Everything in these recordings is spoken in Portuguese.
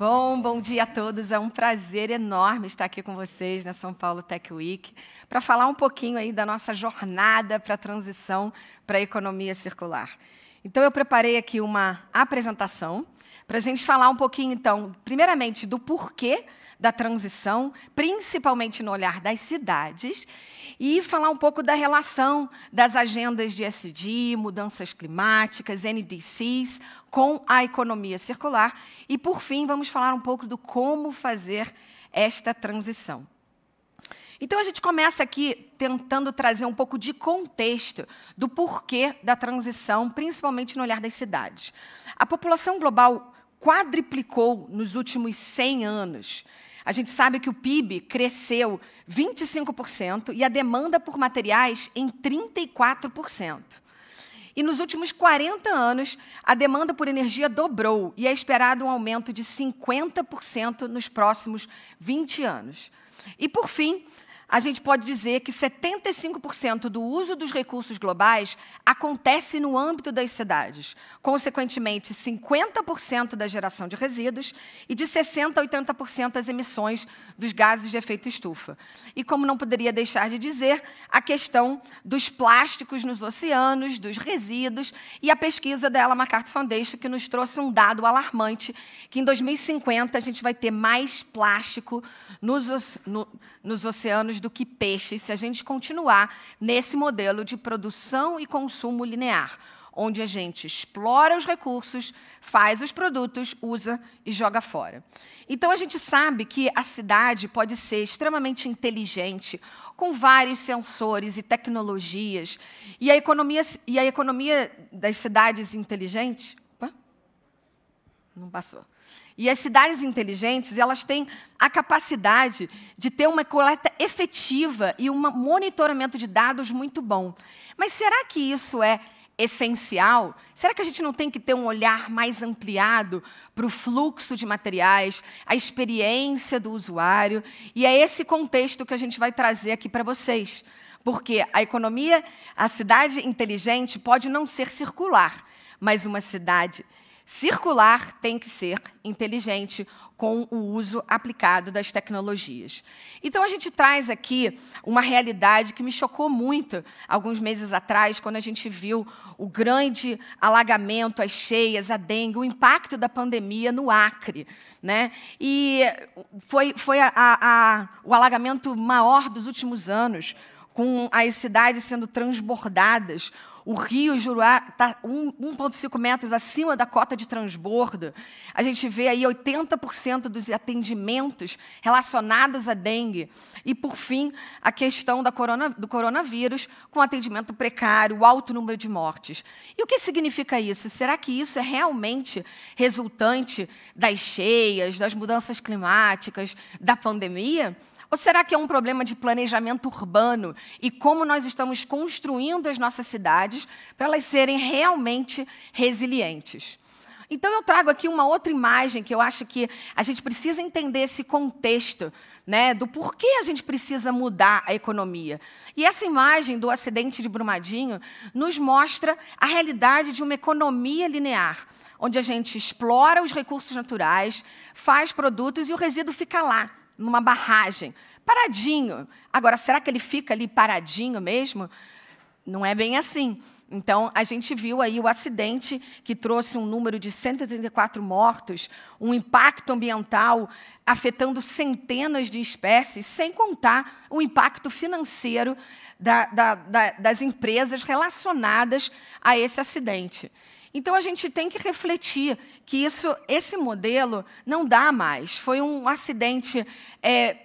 Bom, bom dia a todos. É um prazer enorme estar aqui com vocês na São Paulo Tech Week para falar um pouquinho aí da nossa jornada para a transição para a economia circular. Então, eu preparei aqui uma apresentação para a gente falar um pouquinho, então, primeiramente, do porquê da transição, principalmente no olhar das cidades, e falar um pouco da relação das agendas de SD, mudanças climáticas, NDCs, com a economia circular. E, por fim, vamos falar um pouco do como fazer esta transição. Então, a gente começa aqui tentando trazer um pouco de contexto do porquê da transição, principalmente no olhar das cidades. A população global quadriplicou nos últimos 100 anos. A gente sabe que o PIB cresceu 25% e a demanda por materiais em 34%. E nos últimos 40 anos, a demanda por energia dobrou e é esperado um aumento de 50% nos próximos 20 anos. E, por fim, a gente pode dizer que 75% do uso dos recursos globais acontece no âmbito das cidades. Consequentemente, 50% da geração de resíduos e de 60% a 80% as emissões dos gases de efeito estufa. E como não poderia deixar de dizer, a questão dos plásticos nos oceanos, dos resíduos e a pesquisa da Ella MacArthur Foundation, que nos trouxe um dado alarmante que em 2050 a gente vai ter mais plástico nos, no, nos oceanos do que peixes se a gente continuar nesse modelo de produção e consumo linear, onde a gente explora os recursos, faz os produtos, usa e joga fora. Então a gente sabe que a cidade pode ser extremamente inteligente, com vários sensores e tecnologias, e a economia, e a economia das cidades inteligentes. Opa, não passou. E as cidades inteligentes, elas têm a capacidade de ter uma coleta efetiva e um monitoramento de dados muito bom. Mas será que isso é essencial? Será que a gente não tem que ter um olhar mais ampliado para o fluxo de materiais, a experiência do usuário? E é esse contexto que a gente vai trazer aqui para vocês. Porque a economia, a cidade inteligente pode não ser circular, mas uma cidade inteligente circular tem que ser inteligente com o uso aplicado das tecnologias. Então, a gente traz aqui uma realidade que me chocou muito alguns meses atrás, quando a gente viu o grande alagamento, as cheias, a dengue, o impacto da pandemia no Acre. Né? E foi, foi a, a, o alagamento maior dos últimos anos, com as cidades sendo transbordadas o rio Juruá está 1,5 metros acima da cota de transbordo. A gente vê aí 80% dos atendimentos relacionados à dengue. E, por fim, a questão corona, do coronavírus, com atendimento precário, alto número de mortes. E o que significa isso? Será que isso é realmente resultante das cheias, das mudanças climáticas, da pandemia? Ou será que é um problema de planejamento urbano e como nós estamos construindo as nossas cidades para elas serem realmente resilientes? Então, eu trago aqui uma outra imagem que eu acho que a gente precisa entender esse contexto né, do porquê a gente precisa mudar a economia. E essa imagem do acidente de Brumadinho nos mostra a realidade de uma economia linear, onde a gente explora os recursos naturais, faz produtos e o resíduo fica lá, numa barragem, paradinho. Agora, será que ele fica ali paradinho mesmo? Não é bem assim. Então, a gente viu aí o acidente que trouxe um número de 134 mortos, um impacto ambiental afetando centenas de espécies, sem contar o impacto financeiro da, da, da, das empresas relacionadas a esse acidente. Então a gente tem que refletir que isso, esse modelo não dá mais. Foi um acidente é,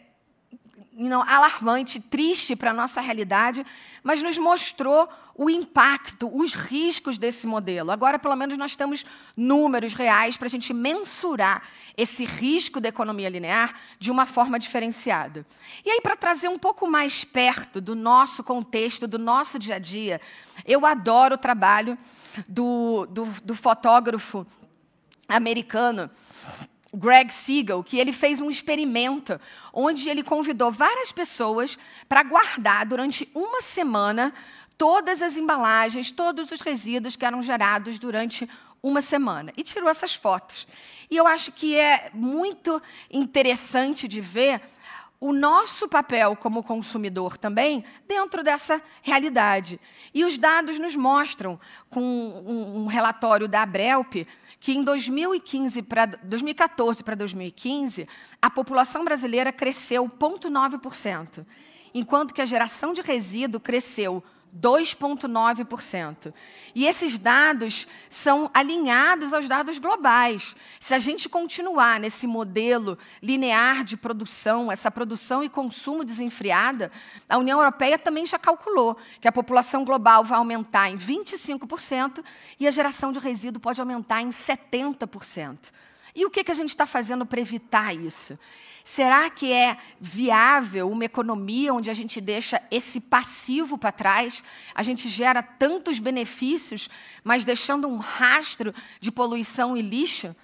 não, alarmante, triste para a nossa realidade, mas nos mostrou o impacto, os riscos desse modelo. Agora, pelo menos, nós temos números reais para a gente mensurar esse risco da economia linear de uma forma diferenciada. E aí, para trazer um pouco mais perto do nosso contexto, do nosso dia a dia, eu adoro o trabalho do, do, do fotógrafo americano. Greg Siegel, que ele fez um experimento onde ele convidou várias pessoas para guardar durante uma semana todas as embalagens, todos os resíduos que eram gerados durante uma semana e tirou essas fotos. E eu acho que é muito interessante de ver o nosso papel como consumidor também dentro dessa realidade. E os dados nos mostram, com um, relatório da Abrelp, que em 2015 pra, 2014 para 2015, a população brasileira cresceu 0,9%, enquanto que a geração de resíduo cresceu 2,9%. E esses dados são alinhados aos dados globais. Se a gente continuar nesse modelo linear de produção, essa produção e consumo desenfreada, a União Europeia também já calculou que a população global vai aumentar em 25% e a geração de resíduo pode aumentar em 70%. E o que, que a gente está fazendo para evitar isso? Será que é viável uma economia onde a gente deixa esse passivo para trás? A gente gera tantos benefícios, mas deixando um rastro de poluição e lixo?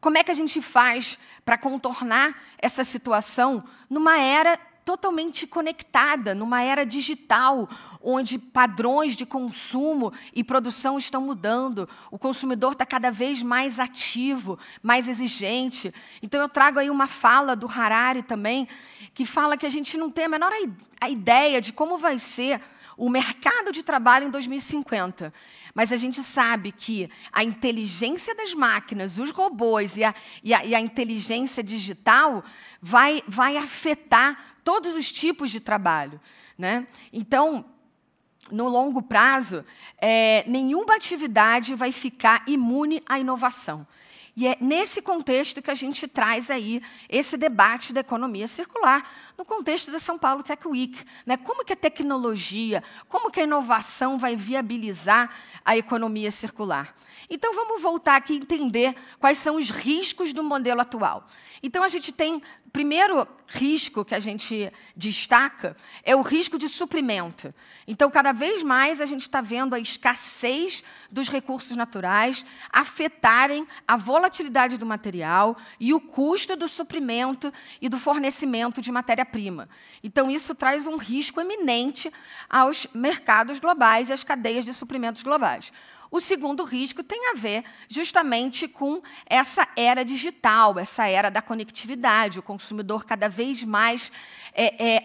Como é que a gente faz para contornar essa situação numa era totalmente conectada, numa era digital, onde padrões de consumo e produção estão mudando, o consumidor está cada vez mais ativo, mais exigente. Então, eu trago aí uma fala do Harari também, que fala que a gente não tem a menor a ideia de como vai ser o mercado de trabalho em 2050. Mas a gente sabe que a inteligência das máquinas, os robôs e a, e a, e a inteligência digital vai, vai afetar todos os tipos de trabalho. Né? Então, no longo prazo, é, nenhuma atividade vai ficar imune à inovação. E é nesse contexto que a gente traz aí esse debate da economia circular, no contexto da São Paulo Tech Week. Né? Como que a tecnologia, como que a inovação vai viabilizar a economia circular? Então, vamos voltar aqui e entender quais são os riscos do modelo atual. Então, a gente tem primeiro risco que a gente destaca é o risco de suprimento. Então, cada vez mais a gente está vendo a escassez dos recursos naturais afetarem a volatilidade do material e o custo do suprimento e do fornecimento de matéria-prima. Então, isso traz um risco eminente aos mercados globais e às cadeias de suprimentos globais. O segundo risco tem a ver justamente com essa era digital, essa era da conectividade, o consumidor cada vez mais é, é,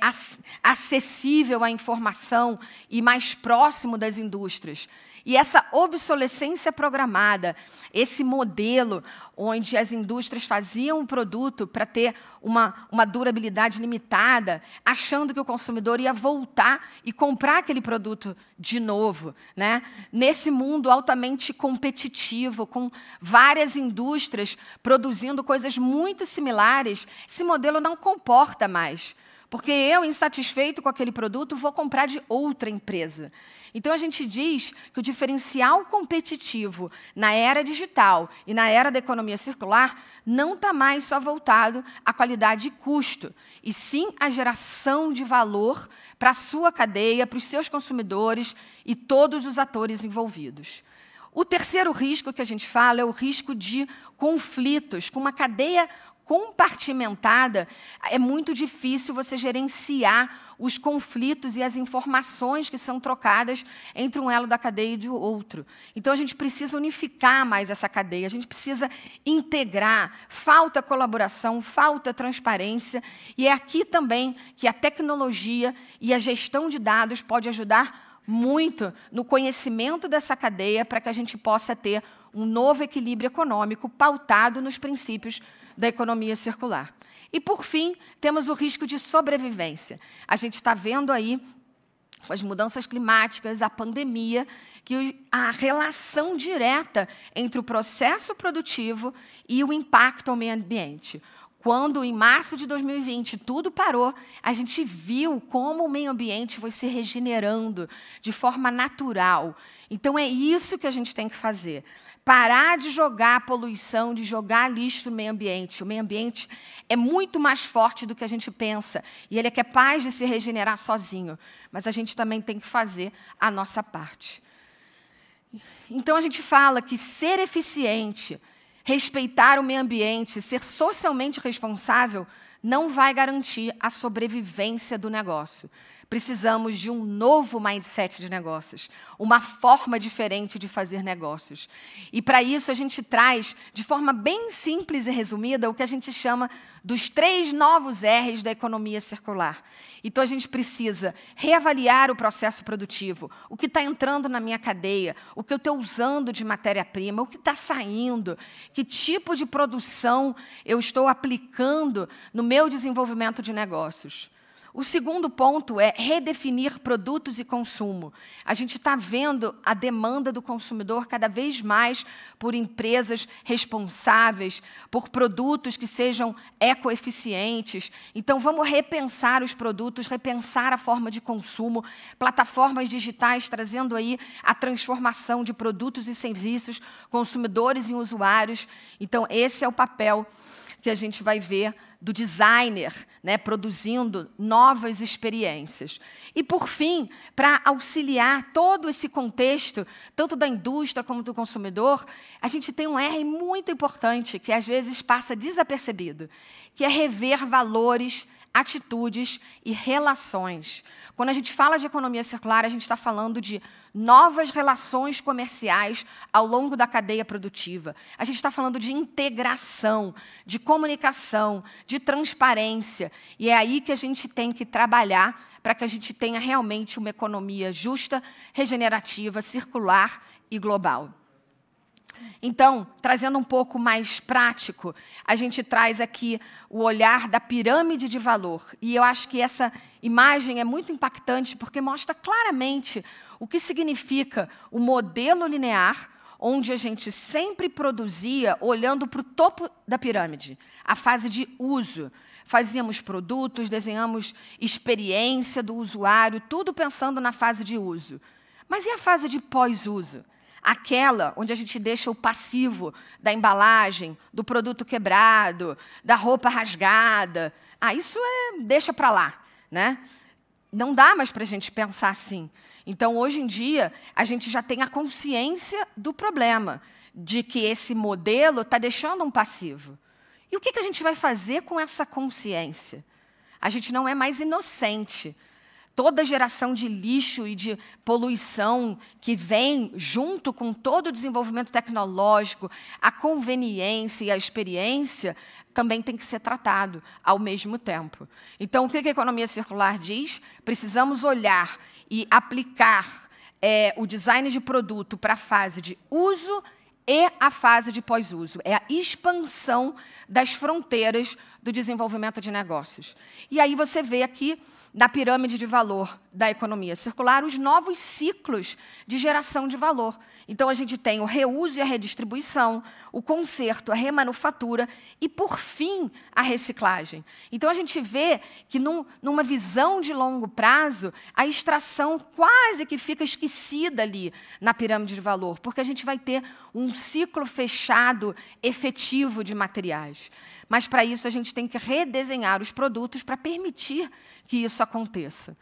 acessível à informação e mais próximo das indústrias. E essa obsolescência programada, esse modelo onde as indústrias faziam um produto para ter uma, uma durabilidade limitada, achando que o consumidor ia voltar e comprar aquele produto de novo. Né? Nesse mundo altamente competitivo, com várias indústrias produzindo coisas muito similares, esse modelo não comporta mais porque eu, insatisfeito com aquele produto, vou comprar de outra empresa. Então a gente diz que o diferencial competitivo na era digital e na era da economia circular não está mais só voltado à qualidade e custo, e sim à geração de valor para a sua cadeia, para os seus consumidores e todos os atores envolvidos. O terceiro risco que a gente fala é o risco de conflitos, com uma cadeia compartimentada, é muito difícil você gerenciar os conflitos e as informações que são trocadas entre um elo da cadeia e o outro. Então a gente precisa unificar mais essa cadeia, a gente precisa integrar. Falta colaboração, falta transparência, e é aqui também que a tecnologia e a gestão de dados pode ajudar muito no conhecimento dessa cadeia para que a gente possa ter um novo equilíbrio econômico pautado nos princípios da economia circular. E, por fim, temos o risco de sobrevivência. A gente está vendo aí, com as mudanças climáticas, a pandemia, que a relação direta entre o processo produtivo e o impacto ao meio ambiente. Quando, em março de 2020, tudo parou, a gente viu como o meio ambiente foi se regenerando de forma natural. Então, é isso que a gente tem que fazer. Parar de jogar a poluição, de jogar lixo no meio ambiente. O meio ambiente é muito mais forte do que a gente pensa e ele é capaz de se regenerar sozinho. Mas a gente também tem que fazer a nossa parte. Então, a gente fala que ser eficiente respeitar o meio ambiente, ser socialmente responsável, não vai garantir a sobrevivência do negócio. Precisamos de um novo mindset de negócios, uma forma diferente de fazer negócios. E para isso a gente traz, de forma bem simples e resumida, o que a gente chama dos três novos R's da economia circular. Então a gente precisa reavaliar o processo produtivo, o que está entrando na minha cadeia, o que eu estou usando de matéria-prima, o que está saindo, que tipo de produção eu estou aplicando no meu desenvolvimento de negócios. O segundo ponto é redefinir produtos e consumo. A gente está vendo a demanda do consumidor cada vez mais por empresas responsáveis, por produtos que sejam ecoeficientes. Então, vamos repensar os produtos, repensar a forma de consumo, plataformas digitais trazendo aí a transformação de produtos e serviços, consumidores e usuários. Então, esse é o papel que a gente vai ver do designer né, produzindo novas experiências. E, por fim, para auxiliar todo esse contexto, tanto da indústria como do consumidor, a gente tem um R muito importante, que às vezes passa desapercebido, que é rever valores atitudes e relações. Quando a gente fala de economia circular, a gente está falando de novas relações comerciais ao longo da cadeia produtiva. A gente está falando de integração, de comunicação, de transparência. E é aí que a gente tem que trabalhar para que a gente tenha realmente uma economia justa, regenerativa, circular e global. Então, trazendo um pouco mais prático, a gente traz aqui o olhar da pirâmide de valor. E eu acho que essa imagem é muito impactante porque mostra claramente o que significa o modelo linear, onde a gente sempre produzia olhando para o topo da pirâmide, a fase de uso. Fazíamos produtos, desenhamos experiência do usuário, tudo pensando na fase de uso. Mas e a fase de pós-uso? Aquela onde a gente deixa o passivo da embalagem, do produto quebrado, da roupa rasgada. Ah, isso é, deixa para lá, né? Não dá mais para a gente pensar assim. Então, hoje em dia, a gente já tem a consciência do problema, de que esse modelo está deixando um passivo. E o que, que a gente vai fazer com essa consciência? A gente não é mais inocente toda geração de lixo e de poluição que vem junto com todo o desenvolvimento tecnológico, a conveniência e a experiência também tem que ser tratado ao mesmo tempo. Então, o que a economia circular diz? Precisamos olhar e aplicar é, o design de produto para a fase de uso e a fase de pós-uso. É a expansão das fronteiras do desenvolvimento de negócios. E aí você vê aqui da pirâmide de valor da economia circular os novos ciclos de geração de valor. Então, a gente tem o reuso e a redistribuição, o conserto, a remanufatura e, por fim, a reciclagem. Então, a gente vê que, num, numa visão de longo prazo, a extração quase que fica esquecida ali na pirâmide de valor, porque a gente vai ter um ciclo fechado efetivo de materiais. Mas, para isso, a gente tem que redesenhar os produtos para permitir que isso isso aconteça.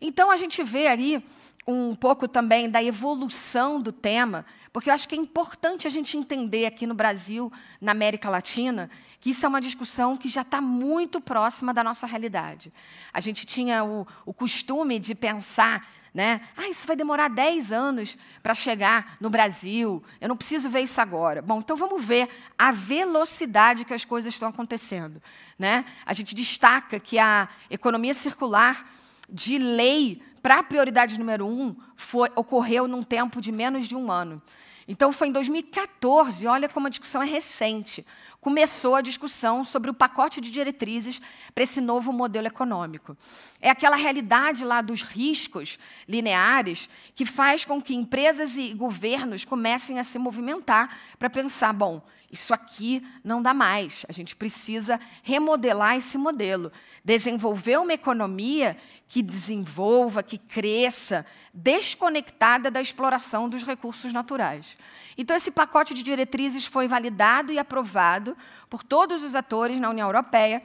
Então a gente vê ali um pouco também da evolução do tema, porque eu acho que é importante a gente entender aqui no Brasil, na América Latina, que isso é uma discussão que já está muito próxima da nossa realidade. A gente tinha o, o costume de pensar né? Ah, isso vai demorar 10 anos para chegar no Brasil. Eu não preciso ver isso agora. Bom, então vamos ver a velocidade que as coisas estão acontecendo. Né? A gente destaca que a economia circular de lei para a prioridade número um, foi, ocorreu num tempo de menos de um ano. Então, foi em 2014, olha como a discussão é recente, começou a discussão sobre o pacote de diretrizes para esse novo modelo econômico. É aquela realidade lá dos riscos lineares que faz com que empresas e governos comecem a se movimentar para pensar, bom, isso aqui não dá mais, a gente precisa remodelar esse modelo, desenvolver uma economia que desenvolva, que cresça, desconectada da exploração dos recursos naturais. Então, esse pacote de diretrizes foi validado e aprovado por todos os atores na União Europeia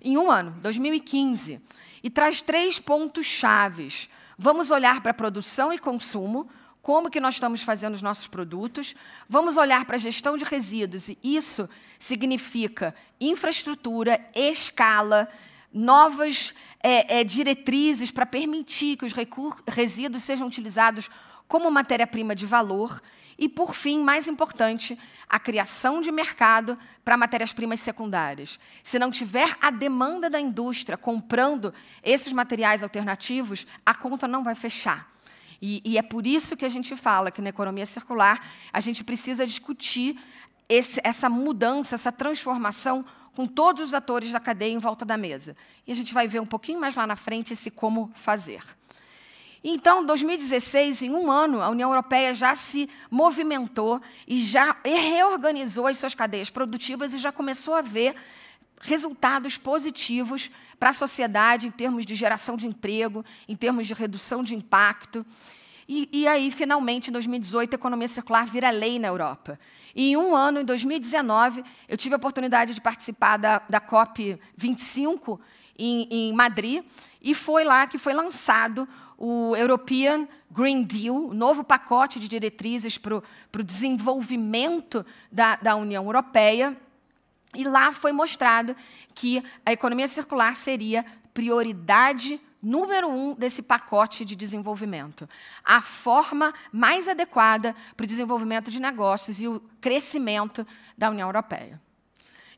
em um ano, 2015, e traz três pontos chave Vamos olhar para produção e consumo, como que nós estamos fazendo os nossos produtos, vamos olhar para a gestão de resíduos, e isso significa infraestrutura, escala, novas é, é, diretrizes para permitir que os resíduos sejam utilizados como matéria-prima de valor, e, por fim, mais importante, a criação de mercado para matérias-primas secundárias. Se não tiver a demanda da indústria comprando esses materiais alternativos, a conta não vai fechar. E, e é por isso que a gente fala que na economia circular a gente precisa discutir esse, essa mudança, essa transformação com todos os atores da cadeia em volta da mesa. E a gente vai ver um pouquinho mais lá na frente esse como fazer. Então, 2016, em um ano, a União Europeia já se movimentou e já reorganizou as suas cadeias produtivas e já começou a ver resultados positivos para a sociedade em termos de geração de emprego, em termos de redução de impacto. E, e, aí, finalmente, em 2018, a economia circular vira lei na Europa. E em um ano, em 2019, eu tive a oportunidade de participar da, da COP25 em, em Madrid, e foi lá que foi lançado o European Green Deal, o novo pacote de diretrizes para o desenvolvimento da, da União Europeia, e lá foi mostrado que a economia circular seria prioridade número um desse pacote de desenvolvimento. A forma mais adequada para o desenvolvimento de negócios e o crescimento da União Europeia.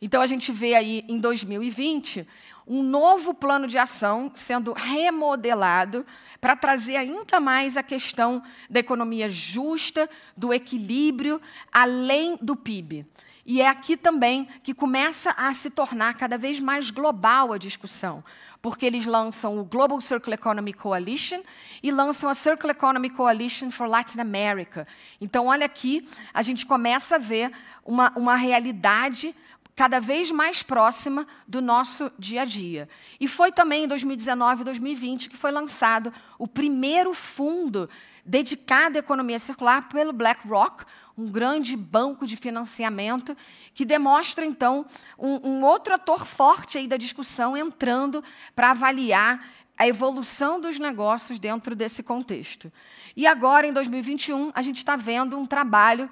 Então, a gente vê aí, em 2020, um novo plano de ação sendo remodelado para trazer ainda mais a questão da economia justa, do equilíbrio, além do PIB. E é aqui também que começa a se tornar cada vez mais global a discussão, porque eles lançam o Global Circular Economy Coalition e lançam a Circular Economy Coalition for Latin America. Então, olha aqui, a gente começa a ver uma, uma realidade cada vez mais próxima do nosso dia a dia. E foi também em 2019 e 2020 que foi lançado o primeiro fundo dedicado à economia circular pelo BlackRock, um grande banco de financiamento, que demonstra, então, um, um outro ator forte aí da discussão entrando para avaliar a evolução dos negócios dentro desse contexto. E agora, em 2021, a gente está vendo um trabalho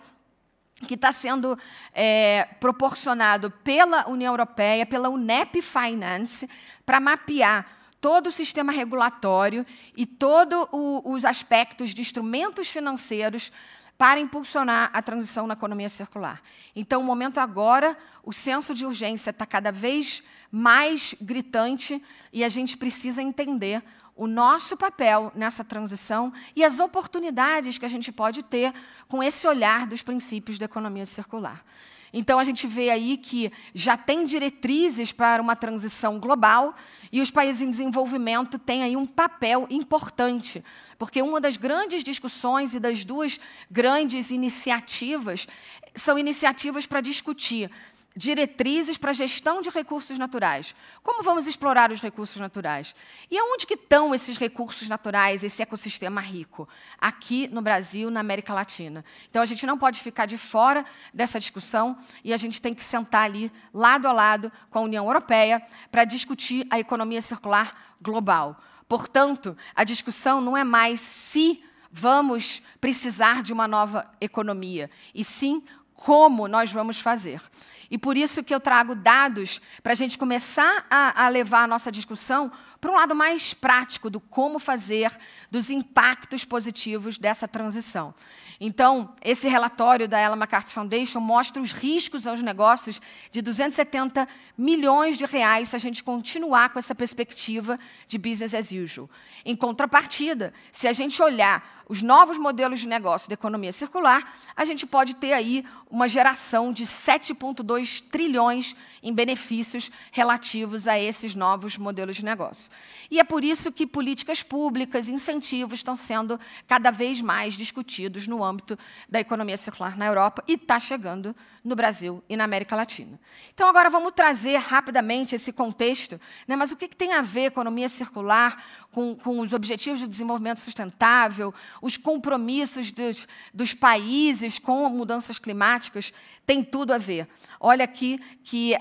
que está sendo é, proporcionado pela União Europeia, pela UNEP Finance, para mapear todo o sistema regulatório e todos os aspectos de instrumentos financeiros para impulsionar a transição na economia circular. Então, o momento agora, o senso de urgência está cada vez mais gritante e a gente precisa entender o nosso papel nessa transição e as oportunidades que a gente pode ter com esse olhar dos princípios da economia circular. Então, a gente vê aí que já tem diretrizes para uma transição global e os países em desenvolvimento têm aí um papel importante, porque uma das grandes discussões e das duas grandes iniciativas são iniciativas para discutir diretrizes para a gestão de recursos naturais. Como vamos explorar os recursos naturais? E aonde que estão esses recursos naturais, esse ecossistema rico? Aqui no Brasil, na América Latina. Então, a gente não pode ficar de fora dessa discussão e a gente tem que sentar ali, lado a lado, com a União Europeia para discutir a economia circular global. Portanto, a discussão não é mais se vamos precisar de uma nova economia, e sim como nós vamos fazer. E por isso que eu trago dados para a gente começar a, a, levar a nossa discussão para um lado mais prático do como fazer, dos impactos positivos dessa transição. Então, esse relatório da Ellen MacArthur Foundation mostra os riscos aos negócios de 270 milhões de reais se a gente continuar com essa perspectiva de business as usual. Em contrapartida, se a gente olhar os novos modelos de negócio da economia circular, a gente pode ter aí uma geração de 7,2 trilhões em benefícios relativos a esses novos modelos de negócio. E é por isso que políticas públicas, incentivos estão sendo cada vez mais discutidos no âmbito da economia circular na Europa e está chegando no Brasil e na América Latina. Então, agora vamos trazer rapidamente esse contexto, né, mas o que, que tem a ver economia circular com, com os objetivos de desenvolvimento sustentável, os compromissos dos, dos países com mudanças climáticas, tem tudo a ver. Olha aqui que há,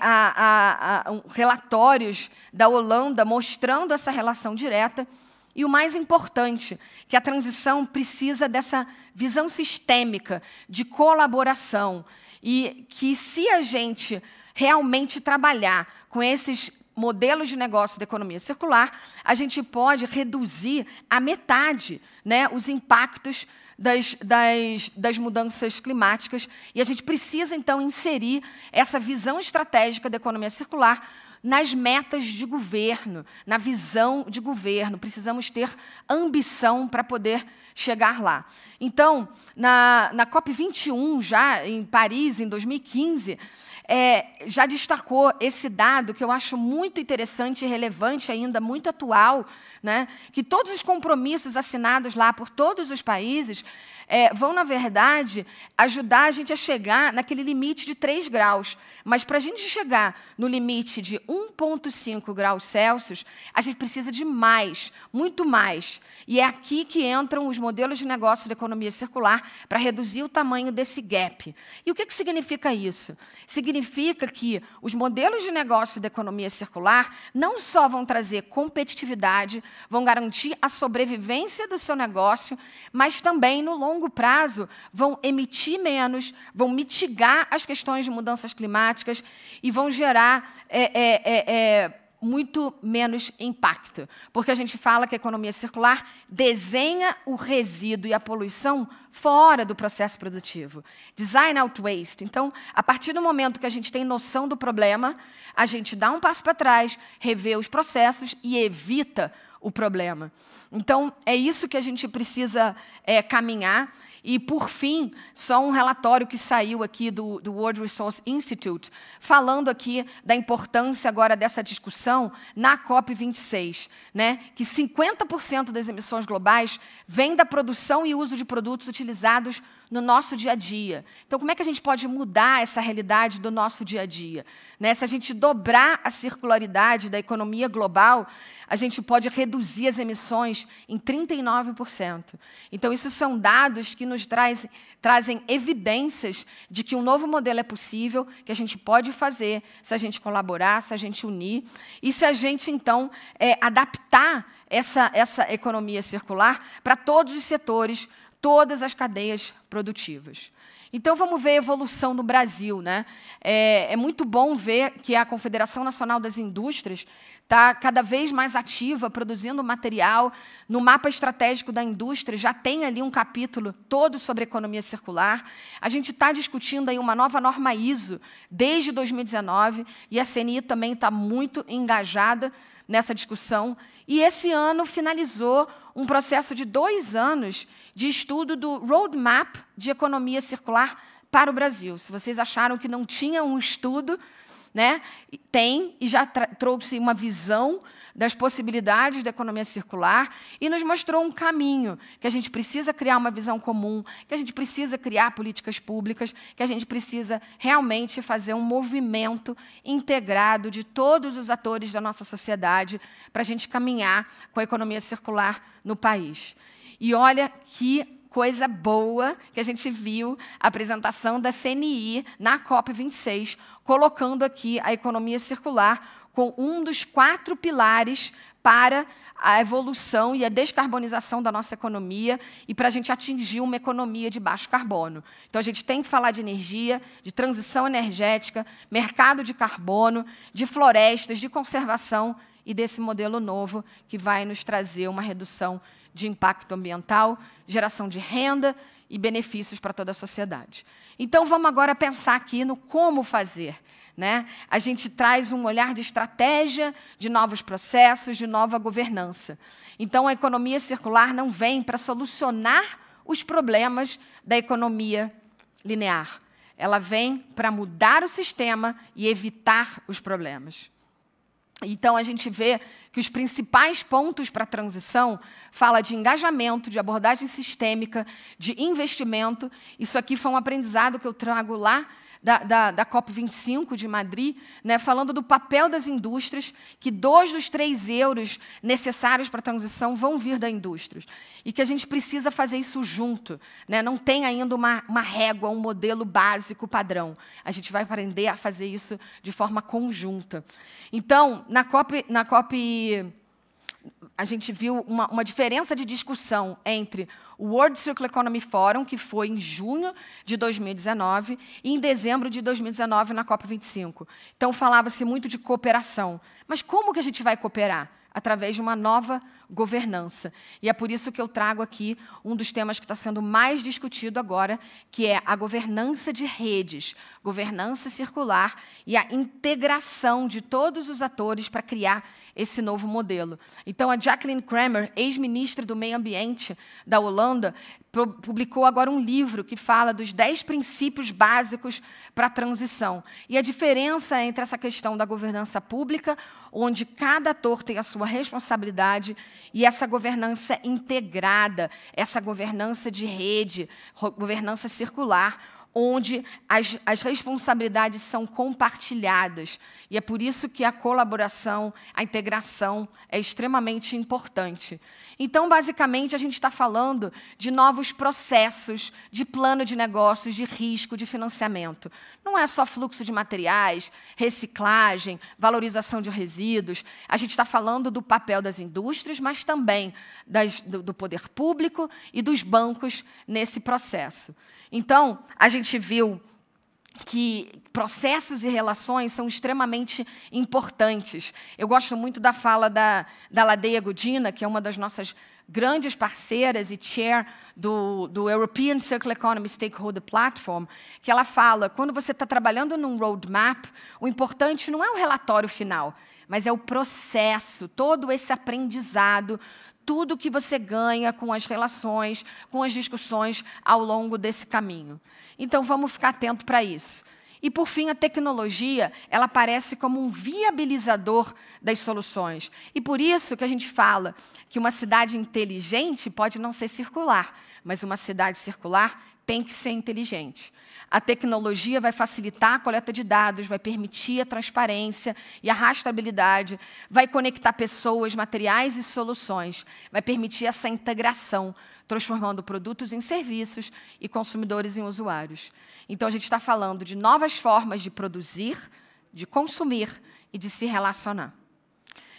há, há relatórios da Holanda mostrando essa relação direta. E o mais importante, que a transição precisa dessa visão sistêmica, de colaboração, e que se a gente realmente trabalhar com esses modelos de negócio da economia circular, a gente pode reduzir a metade né, os impactos das, das, das mudanças climáticas. E a gente precisa, então, inserir essa visão estratégica da economia circular nas metas de governo, na visão de governo. Precisamos ter ambição para poder chegar lá. Então, na, na COP21, já em Paris, em 2015, é, já destacou esse dado que eu acho muito interessante e relevante ainda, muito atual, né? que todos os compromissos assinados lá por todos os países é, vão, na verdade, ajudar a gente a chegar naquele limite de 3 graus. Mas para a gente chegar no limite de 1,5 graus Celsius, a gente precisa de mais, muito mais. E é aqui que entram os modelos de negócio da economia circular para reduzir o tamanho desse gap. E o que, que significa isso? Significa que os modelos de negócio da economia circular não só vão trazer competitividade, vão garantir a sobrevivência do seu negócio, mas também no longo longo prazo vão emitir menos, vão mitigar as questões de mudanças climáticas e vão gerar é, é, é, é muito menos impacto, porque a gente fala que a economia circular desenha o resíduo e a poluição fora do processo produtivo. Design out waste. Então, a partir do momento que a gente tem noção do problema, a gente dá um passo para trás, revê os processos e evita o problema. Então, é isso que a gente precisa é, caminhar. E, por fim, só um relatório que saiu aqui do, do World Resource Institute, falando aqui da importância agora dessa discussão na COP26, né? que 50% das emissões globais vêm da produção e uso de produtos utilizados no nosso dia a dia. Então, como é que a gente pode mudar essa realidade do nosso dia a dia? Né? Se a gente dobrar a circularidade da economia global, a gente pode reduzir as emissões em 39%. Então, isso são dados que nos traz, trazem evidências de que um novo modelo é possível, que a gente pode fazer se a gente colaborar, se a gente unir e se a gente, então, é, adaptar essa, essa economia circular para todos os setores todas as cadeias produtivas. Então vamos ver a evolução no Brasil. Né? É, é muito bom ver que a Confederação Nacional das Indústrias está cada vez mais ativa, produzindo material. No mapa estratégico da indústria já tem ali um capítulo todo sobre economia circular. A gente está discutindo aí uma nova norma ISO desde 2019 e a CNI também está muito engajada nessa discussão. E esse ano finalizou um processo de dois anos de estudo do Roadmap de Economia Circular para o Brasil. Se vocês acharam que não tinha um estudo né, tem e já trouxe uma visão das possibilidades da economia circular e nos mostrou um caminho que a gente precisa criar uma visão comum, que a gente precisa criar políticas públicas, que a gente precisa realmente fazer um movimento integrado de todos os atores da nossa sociedade para a gente caminhar com a economia circular no país. E olha que coisa boa que a gente viu a apresentação da CNI na COP26, colocando aqui a economia circular com um dos quatro pilares para a evolução e a descarbonização da nossa economia e para a gente atingir uma economia de baixo carbono. Então, a gente tem que falar de energia, de transição energética, mercado de carbono, de florestas, de conservação e desse modelo novo que vai nos trazer uma redução de impacto ambiental, geração de renda e benefícios para toda a sociedade. Então, vamos agora pensar aqui no como fazer. Né? A gente traz um olhar de estratégia, de novos processos, de nova governança. Então, a economia circular não vem para solucionar os problemas da economia linear. Ela vem para mudar o sistema e evitar os problemas. Então a gente vê que os principais pontos para a transição fala de engajamento, de abordagem sistêmica, de investimento. Isso aqui foi um aprendizado que eu trago lá da, da, da COP25 de Madrid, né, falando do papel das indústrias, que dois dos três euros necessários para a transição vão vir da indústria. E que a gente precisa fazer isso junto. Né? Não tem ainda uma, uma régua, um modelo básico padrão. A gente vai aprender a fazer isso de forma conjunta. Então, na COP. Na COP a gente viu uma, uma, diferença de discussão entre o World Circular Economy Forum, que foi em junho de 2019, e em dezembro de 2019, na COP25. Então, falava-se muito de cooperação. Mas como que a gente vai cooperar? Através de uma nova governança. E é por isso que eu trago aqui um dos temas que está sendo mais discutido agora, que é a governança de redes, governança circular e a integração de todos os atores para criar esse novo modelo. Então, a Jacqueline Kramer, ex-ministra do Meio Ambiente da Holanda, publicou agora um livro que fala dos 10 princípios básicos para a transição. E a diferença entre essa questão da governança pública, onde cada ator tem a sua responsabilidade e essa governança integrada, essa governança de rede, governança circular, onde as, as responsabilidades são compartilhadas. E é por isso que a colaboração, a integração é extremamente importante. Então, basicamente, a gente está falando de novos processos, de plano de negócios, de risco, de financiamento. Não é só fluxo de materiais, reciclagem, valorização de resíduos. A gente está falando do papel das indústrias, mas também das, do, do poder público e dos bancos nesse processo. Então, a gente viu que processos e relações são extremamente importantes. Eu gosto muito da fala da, da Ladeia Godina, que é uma das nossas grandes parceiras e chair do, do European Circular Economy Stakeholder Platform, que ela fala, quando você está trabalhando num roadmap, o importante não é o relatório final, mas é o processo, todo esse aprendizado, tudo que você ganha com as relações, com as discussões ao longo desse caminho. Então, vamos ficar atento para isso. E por fim, a tecnologia, ela aparece como um viabilizador das soluções. E por isso que a gente fala que uma cidade inteligente pode não ser circular, mas uma cidade circular tem que ser inteligente. A tecnologia vai facilitar a coleta de dados, vai permitir a transparência e a rastreabilidade, vai conectar pessoas, materiais e soluções, vai permitir essa integração, transformando produtos em serviços e consumidores em usuários. Então, a gente está falando de novas formas de produzir, de consumir e de se relacionar.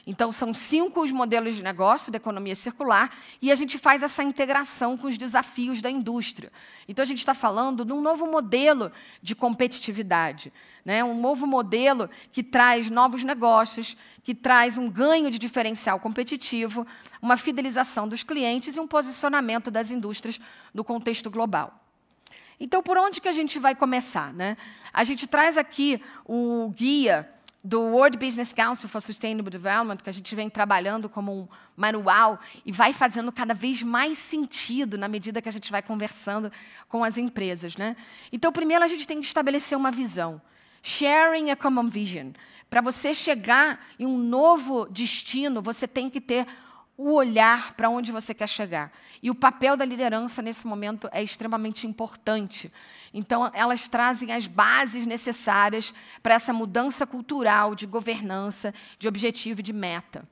Então, são cinco os modelos de negócio da economia circular e a gente faz essa integração com os desafios da indústria. Então, a gente está falando de um novo modelo de competitividade, né? um novo modelo que traz novos negócios, que traz um ganho de diferencial competitivo, uma fidelização dos clientes e um posicionamento das indústrias no contexto global. Então, por onde que a gente vai começar? Né? A gente traz aqui o guia do World Business Council for Sustainable Development, que a gente vem trabalhando como um manual e vai fazendo cada vez mais sentido na medida que a gente vai conversando com as empresas. Né? Então, primeiro, a gente tem que estabelecer uma visão. Sharing a common vision. Para você chegar em um novo destino, você tem que ter o olhar para onde você quer chegar. E o papel da liderança nesse momento é extremamente importante. Então, elas trazem as bases necessárias para essa mudança cultural de governança, de objetivo e de meta.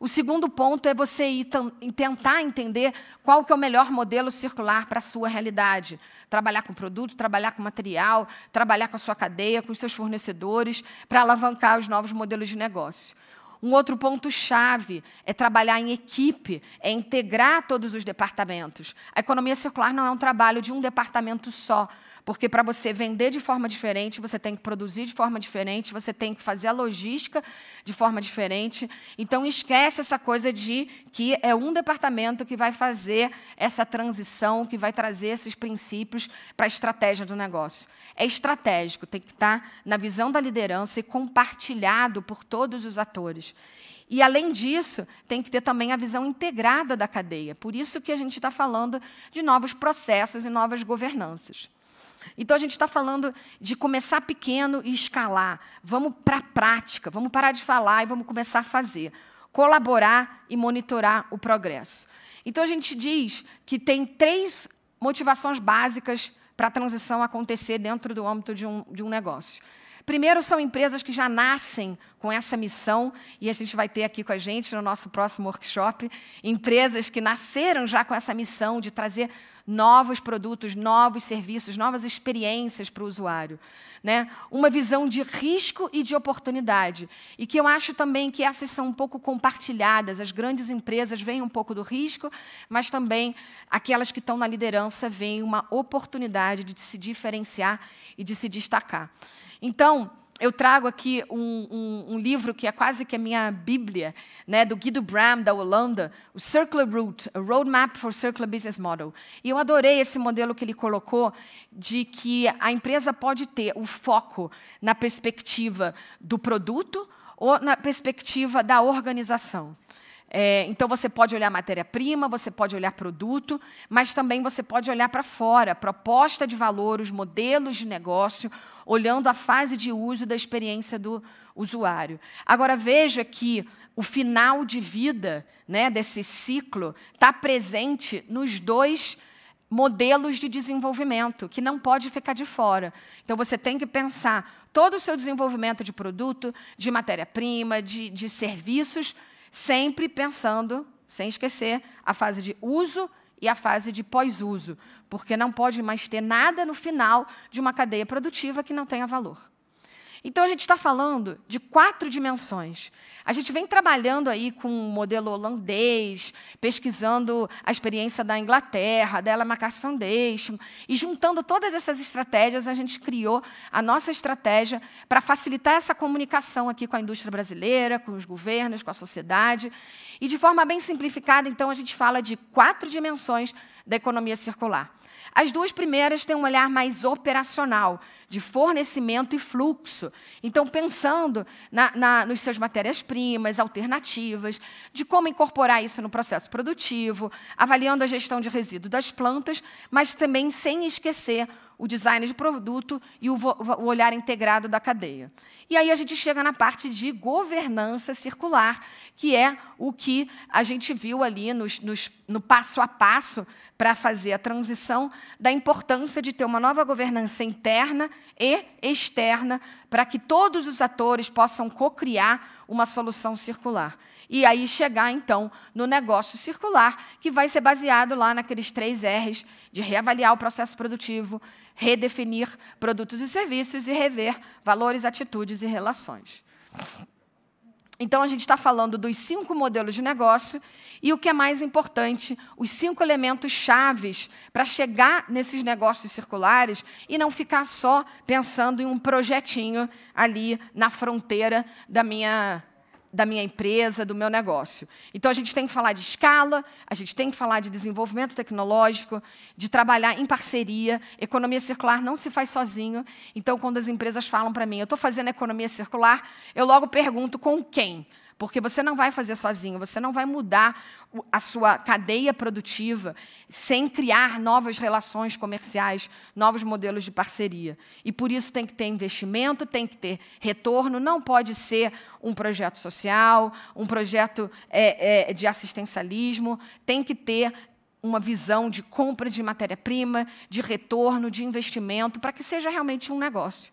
O segundo ponto é você ir tentar entender qual que é o melhor modelo circular para a sua realidade. Trabalhar com produto, trabalhar com material, trabalhar com a sua cadeia, com os seus fornecedores, para alavancar os novos modelos de negócio. Um outro ponto-chave é trabalhar em equipe, é integrar todos os departamentos. A economia circular não é um trabalho de um departamento só, porque para você vender de forma diferente, você tem que produzir de forma diferente, você tem que fazer a logística de forma diferente. Então, esquece essa coisa de que é um departamento que vai fazer essa transição, que vai trazer esses princípios para a estratégia do negócio. É estratégico, tem que estar tá na visão da liderança e compartilhado por todos os atores. E, além disso, tem que ter também a visão integrada da cadeia. Por isso que a gente está falando de novos processos e novas governanças. Então, a gente está falando de começar pequeno e escalar. Vamos para a prática, vamos parar de falar e vamos começar a fazer. Colaborar e monitorar o progresso. Então, a gente diz que tem três motivações básicas para a transição acontecer dentro do âmbito de um, de um negócio. Primeiro, são empresas que já nascem com essa missão, e a gente vai ter aqui com a gente no nosso próximo workshop, empresas que nasceram já com essa missão de trazer novos produtos, novos serviços, novas experiências para o usuário. Né? Uma visão de risco e de oportunidade. E que eu acho também que essas são um pouco compartilhadas. As grandes empresas veem um pouco do risco, mas também aquelas que estão na liderança veem uma oportunidade de se diferenciar e de se destacar. Então, eu trago aqui um, um, um, livro que é quase que a minha Bíblia, né, do Guido Bram, da Holanda, o Circular Route, a Roadmap for Circular Business Model. E eu adorei esse modelo que ele colocou de que a empresa pode ter o foco na perspectiva do produto ou na perspectiva da organização. É, então, você pode olhar matéria-prima, você pode olhar produto, mas também você pode olhar para fora, proposta de valor, os modelos de negócio, olhando a fase de uso da experiência do usuário. Agora, veja que o final de vida né, desse ciclo está presente nos dois modelos de desenvolvimento, que não pode ficar de fora. Então, você tem que pensar todo o seu desenvolvimento de produto, de matéria-prima, de, de serviços, sempre pensando, sem esquecer, a fase de uso e a fase de pós-uso, porque não pode mais ter nada no final de uma cadeia produtiva que não tenha valor. Então a gente está falando de quatro dimensões. A gente vem trabalhando aí com o um modelo holandês, pesquisando a experiência da Inglaterra, da Ella MacArthur Foundation, e juntando todas essas estratégias, a gente criou a nossa estratégia para facilitar essa comunicação aqui com a indústria brasileira, com os governos, com a sociedade. E de forma bem simplificada, então, a gente fala de quatro dimensões da economia circular. As duas primeiras têm um olhar mais operacional, de fornecimento e fluxo. Então, pensando na, na, nos seus matérias-primas, alternativas, de como incorporar isso no processo produtivo, avaliando a gestão de resíduo das plantas, mas também sem esquecer o design de produto e o, o, olhar integrado da cadeia. E aí a gente chega na parte de governança circular, que é o que a gente viu ali nos, nos, no passo a passo para fazer a transição da importância de ter uma nova governança interna e externa, para que todos os atores possam co-criar uma solução circular. E aí chegar, então, no negócio circular, que vai ser baseado lá naqueles três R's de reavaliar o processo produtivo, redefinir produtos e serviços e rever valores, atitudes e relações. Então, a gente está falando dos cinco modelos de negócio e o que é mais importante, os cinco elementos chaves para chegar nesses negócios circulares e não ficar só pensando em um projetinho ali na fronteira da minha da minha empresa, do meu negócio. Então a gente tem que falar de escala, a gente tem que falar de desenvolvimento tecnológico, de trabalhar em parceria. Economia circular não se faz sozinho. Então quando as empresas falam para mim, eu estou fazendo economia circular, eu logo pergunto com quem. Porque você não vai fazer sozinho, você não vai mudar a sua cadeia produtiva sem criar novas relações comerciais, novos modelos de parceria. E por isso tem que ter investimento, tem que ter retorno, não pode ser um projeto social, um projeto é, é, de assistencialismo, tem que ter uma visão de compra de matéria-prima, de retorno, de investimento, para que seja realmente um negócio.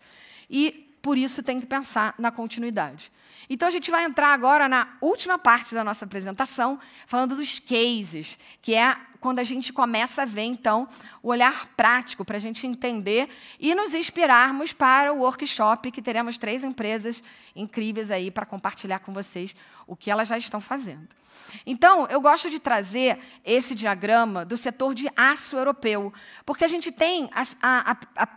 E, por isso, tem que pensar na continuidade. Então a gente vai entrar agora na última parte da nossa apresentação, falando dos cases, que é quando a gente começa a ver, então, o olhar prático para a gente entender e nos inspirarmos para o workshop que teremos três empresas incríveis aí para compartilhar com vocês o que elas já estão fazendo. Então, eu gosto de trazer esse diagrama do setor de aço europeu, porque a gente tem a, a, a,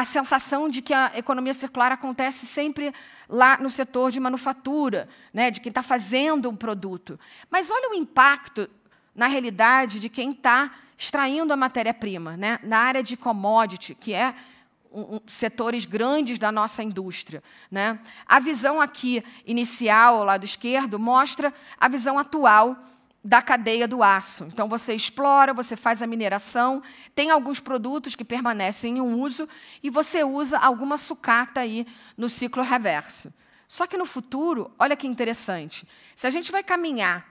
a sensação de que a economia circular acontece sempre lá no setor de manufatura, né, de quem está fazendo um produto. Mas olha o impacto na realidade, de quem está extraindo a matéria-prima, né? na área de commodity, que é um, um, setores grandes da nossa indústria. Né? A visão aqui inicial, ao lado esquerdo, mostra a visão atual da cadeia do aço. Então, você explora, você faz a mineração, tem alguns produtos que permanecem em uso e você usa alguma sucata aí no ciclo reverso. Só que no futuro, olha que interessante, se a gente vai caminhar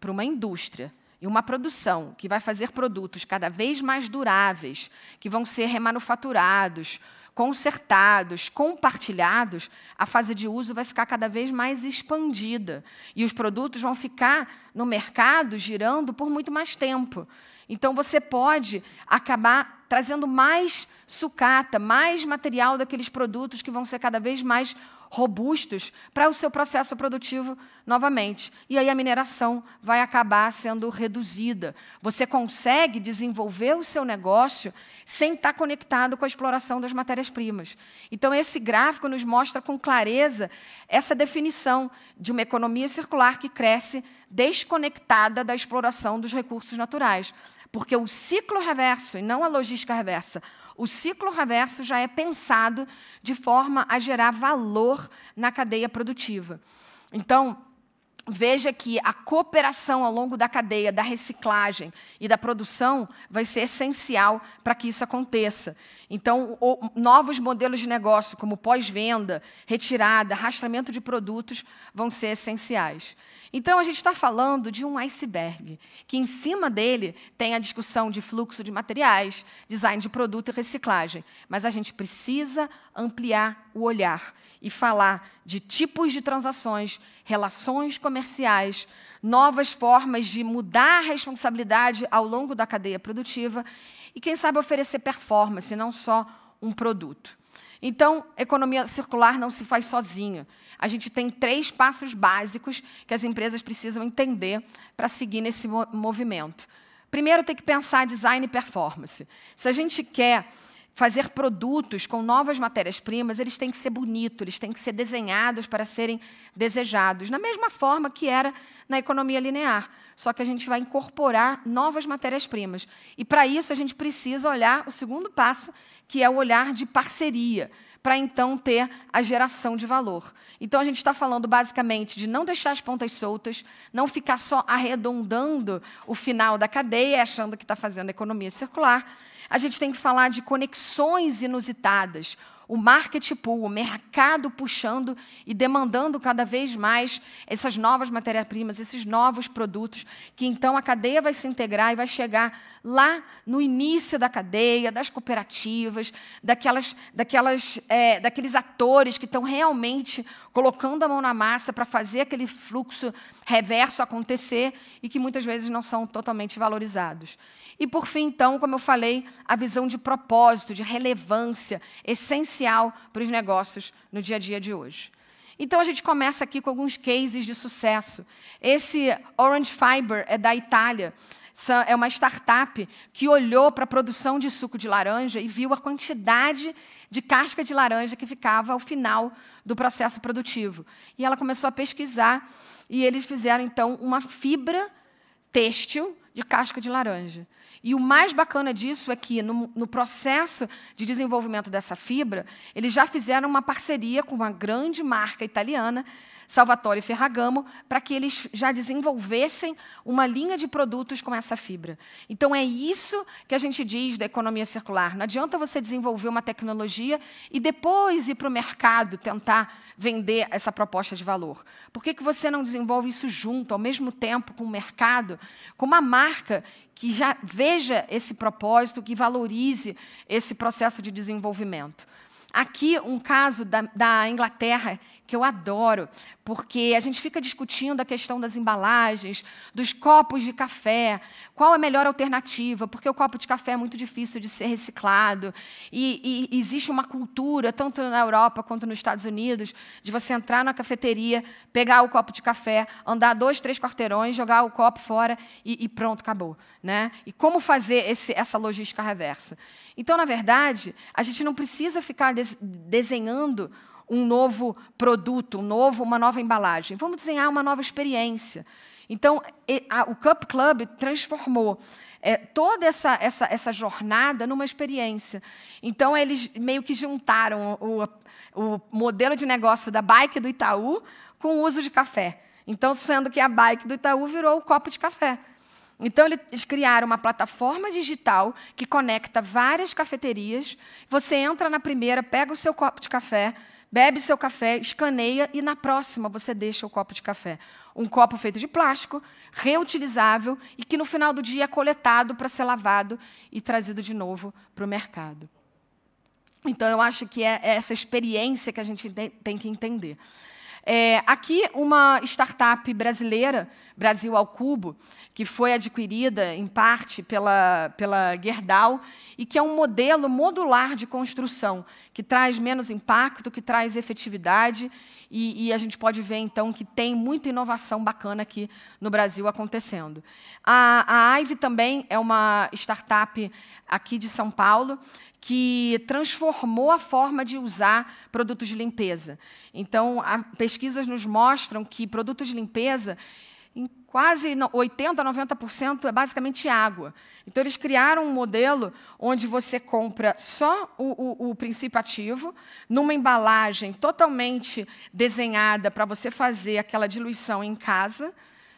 para uma indústria e uma produção que vai fazer produtos cada vez mais duráveis, que vão ser remanufaturados, consertados, compartilhados, a fase de uso vai ficar cada vez mais expandida. E os produtos vão ficar no mercado girando por muito mais tempo. Então, você pode acabar trazendo mais sucata, mais material daqueles produtos que vão ser cada vez mais robustos para o seu processo produtivo novamente. E aí a mineração vai acabar sendo reduzida. Você consegue desenvolver o seu negócio sem estar conectado com a exploração das matérias-primas. Então, esse gráfico nos mostra com clareza essa definição de uma economia circular que cresce desconectada da exploração dos recursos naturais. Porque o ciclo reverso, e não a logística reversa, o ciclo reverso já é pensado de forma a gerar valor na cadeia produtiva. Então, veja que a cooperação ao longo da cadeia da reciclagem e da produção vai ser essencial para que isso aconteça. Então, o, novos modelos de negócio, como pós-venda, retirada, arrastamento de produtos, vão ser essenciais. Então, a gente está falando de um iceberg, que em cima dele tem a discussão de fluxo de materiais, design de produto e reciclagem. Mas a gente precisa ampliar o olhar e falar de tipos de transações, relações comerciais, novas formas de mudar a responsabilidade ao longo da cadeia produtiva e, quem sabe, oferecer performance, não só um produto. Então, economia circular não se faz sozinha. A gente tem três passos básicos que as empresas precisam entender para seguir nesse movimento. Primeiro, tem que pensar design e performance. Se a gente quer fazer produtos com novas matérias-primas, eles têm que ser bonitos, eles têm que ser desenhados para serem desejados, na mesma forma que era na economia linear, só que a gente vai incorporar novas matérias-primas. E para isso a gente precisa olhar o segundo passo, que é o olhar de parceria, para então ter a geração de valor. Então a gente está falando basicamente de não deixar as pontas soltas, não ficar só arredondando o final da cadeia, achando que está fazendo economia circular, a gente tem que falar de conexões inusitadas, o market pool, o mercado puxando e demandando cada vez mais essas novas matérias-primas, esses novos produtos, que então a cadeia vai se integrar e vai chegar lá no início da cadeia, das cooperativas, daquelas, daquelas, é, daqueles atores que estão realmente colocando a mão na massa para fazer aquele fluxo reverso acontecer e que muitas vezes não são totalmente valorizados. E, por fim, então, como eu falei, a visão de propósito, de relevância, essencial essencial para os negócios no dia a dia de hoje. Então a gente começa aqui com alguns cases de sucesso. Esse Orange Fiber é da Itália. É uma startup que olhou para a produção de suco de laranja e viu a quantidade de casca de laranja que ficava ao final do processo produtivo. E ela começou a pesquisar e eles fizeram então uma fibra têxtil de casca de laranja. E o mais bacana disso é que, no, no processo de desenvolvimento dessa fibra, eles já fizeram uma parceria com uma grande marca italiana Salvatore e Ferragamo, para que eles já desenvolvessem uma linha de produtos com essa fibra. Então, é isso que a gente diz da economia circular. Não adianta você desenvolver uma tecnologia e depois ir para o mercado tentar vender essa proposta de valor. Por que, que você não desenvolve isso junto, ao mesmo tempo, com o mercado, com uma marca que já veja esse propósito, que valorize esse processo de desenvolvimento? Aqui, um caso da, da Inglaterra, que eu adoro, porque a gente fica discutindo a questão das embalagens, dos copos de café, qual é a melhor alternativa, porque o copo de café é muito difícil de ser reciclado, e, e existe uma cultura, tanto na Europa quanto nos Estados Unidos, de você entrar na cafeteria, pegar o copo de café, andar dois, três quarteirões, jogar o copo fora e, e pronto, acabou. Né? E como fazer esse, essa logística reversa? Então, na verdade, a gente não precisa ficar des desenhando um novo produto, um novo, uma nova embalagem. Vamos desenhar uma nova experiência. Então, o Cup Club transformou é, toda essa, essa, essa, jornada numa experiência. Então, eles meio que juntaram o, o modelo de negócio da bike do Itaú com o uso de café. Então, sendo que a bike do Itaú virou o copo de café. Então, eles criaram uma plataforma digital que conecta várias cafeterias. Você entra na primeira, pega o seu copo de café bebe seu café, escaneia e na próxima você deixa o copo de café. Um copo feito de plástico, reutilizável e que no final do dia é coletado para ser lavado e trazido de novo para o mercado. Então, eu acho que é, é essa experiência que a gente tem que entender. É, aqui, uma startup brasileira Brasil ao Cubo, que foi adquirida, em parte, pela, pela Gerdau, e que é um modelo modular de construção, que traz menos impacto, que traz efetividade, e, e a gente pode ver, então, que tem muita inovação bacana aqui no Brasil acontecendo. A, a Ive também é uma startup aqui de São Paulo, que transformou a forma de usar produtos de limpeza. Então, pesquisas nos mostram que produtos de limpeza quase 80%, 90% é basicamente água. Então, eles criaram um modelo onde você compra só o, o, o princípio ativo, numa embalagem totalmente desenhada para você fazer aquela diluição em casa.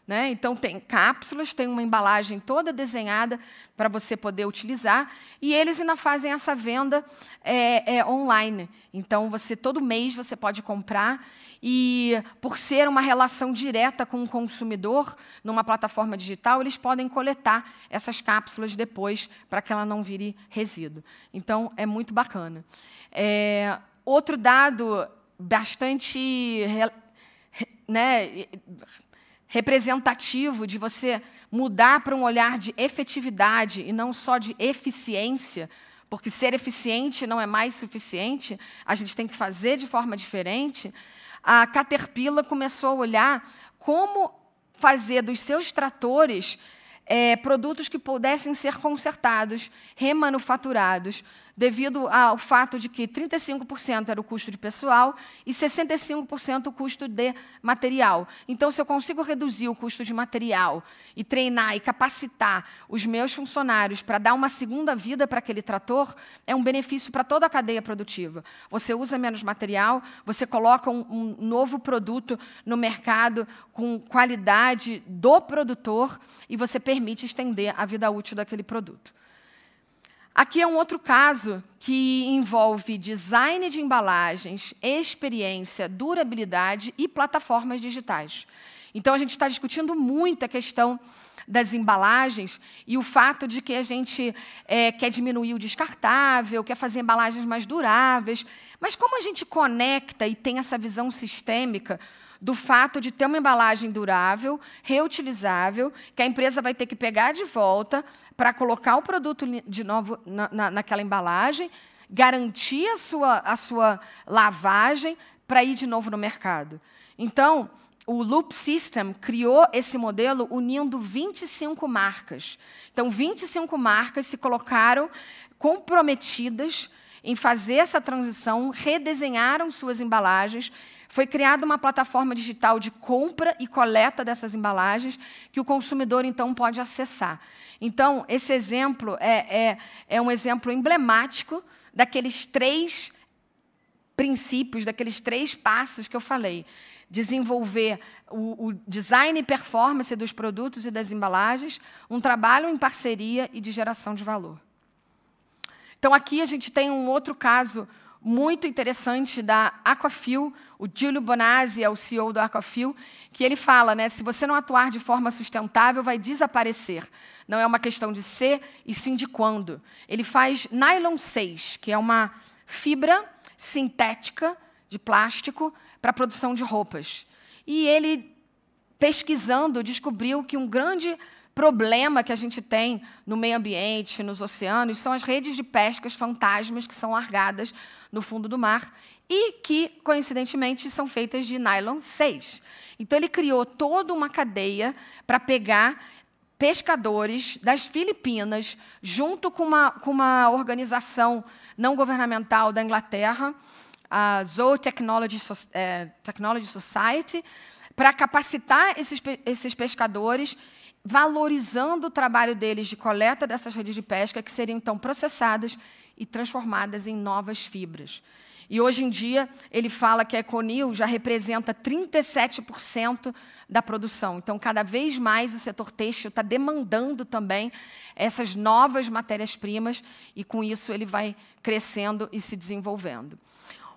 Né? Então, tem cápsulas, tem uma embalagem toda desenhada para você poder utilizar, e eles ainda fazem essa venda é, é, online. Então, você todo mês você pode comprar, e por ser uma relação direta com o consumidor, numa plataforma digital, eles podem coletar essas cápsulas depois, para que ela não vire resíduo. Então, é muito bacana. É, outro dado bastante né, representativo de você mudar para um olhar de efetividade e não só de eficiência, porque ser eficiente não é mais suficiente, a gente tem que fazer de forma diferente. A Caterpillar começou a olhar como fazer dos seus tratores é, produtos que pudessem ser consertados, remanufaturados, devido ao fato de que 35% era o custo de pessoal e 65% o custo de material. Então, se eu consigo reduzir o custo de material e treinar e capacitar os meus funcionários para dar uma segunda vida para aquele trator, é um benefício para toda a cadeia produtiva. Você usa menos material, você coloca um, um novo produto no mercado com qualidade do produtor e você permite estender a vida útil daquele produto. Aqui é um outro caso que envolve design de embalagens, experiência, durabilidade e plataformas digitais. Então, a gente está discutindo muito a questão das embalagens e o fato de que a gente é, quer diminuir o descartável, quer fazer embalagens mais duráveis. Mas como a gente conecta e tem essa visão sistêmica do fato de ter uma embalagem durável, reutilizável, que a empresa vai ter que pegar de volta para colocar o produto de novo na, na, naquela embalagem, garantir a sua, a sua lavagem para ir de novo no mercado. Então, o Loop System criou esse modelo unindo 25 marcas. Então, 25 marcas se colocaram comprometidas em fazer essa transição, redesenharam suas embalagens foi criada uma plataforma digital de compra e coleta dessas embalagens que o consumidor, então, pode acessar. Então, esse exemplo é, é, é um exemplo emblemático daqueles três princípios, daqueles três passos que eu falei. Desenvolver o, o design e performance dos produtos e das embalagens, um trabalho em parceria e de geração de valor. Então, aqui a gente tem um outro caso muito interessante da Aquafil, o Júlio Bonazzi é o CEO da Aquafil, que ele fala, né, se você não atuar de forma sustentável, vai desaparecer. Não é uma questão de ser, e sim de quando. Ele faz nylon 6, que é uma fibra sintética de plástico para a produção de roupas. E ele, pesquisando, descobriu que um grande problema que a gente tem no meio ambiente, nos oceanos, são as redes de pescas fantasmas que são largadas no fundo do mar e que, coincidentemente, são feitas de nylon 6. Então, ele criou toda uma cadeia para pegar pescadores das Filipinas, junto com uma, com uma organização não governamental da Inglaterra, a Zoo Technology, eh, Technology Society, para capacitar esses, esses pescadores valorizando o trabalho deles de coleta dessas redes de pesca, que seriam então processadas e transformadas em novas fibras. E hoje em dia, ele fala que a Econil já representa 37% da produção. Então, cada vez mais o setor têxtil está demandando também essas novas matérias-primas, e com isso ele vai crescendo e se desenvolvendo.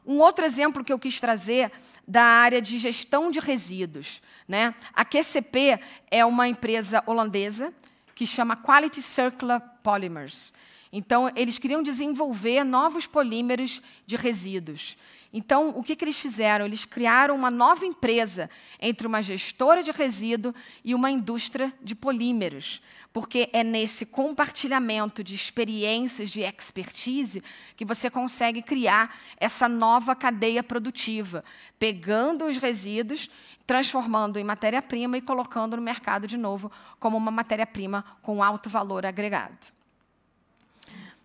Um outro exemplo que eu quis trazer da área de gestão de resíduos. Né? A QCP é uma empresa holandesa que chama Quality Circular Polymers. Então, eles queriam desenvolver novos polímeros de resíduos. Então, o que, que eles fizeram? Eles criaram uma nova empresa entre uma gestora de resíduo e uma indústria de polímeros, porque é nesse compartilhamento de experiências, de expertise, que você consegue criar essa nova cadeia produtiva, pegando os resíduos, transformando em matéria-prima e colocando no mercado de novo como uma matéria-prima com alto valor agregado.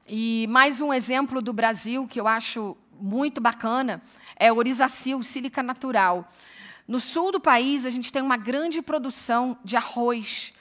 E mais um exemplo do Brasil que eu acho muito bacana é o Orizacil, sílica natural. No sul do país, a gente tem uma grande produção de arroz.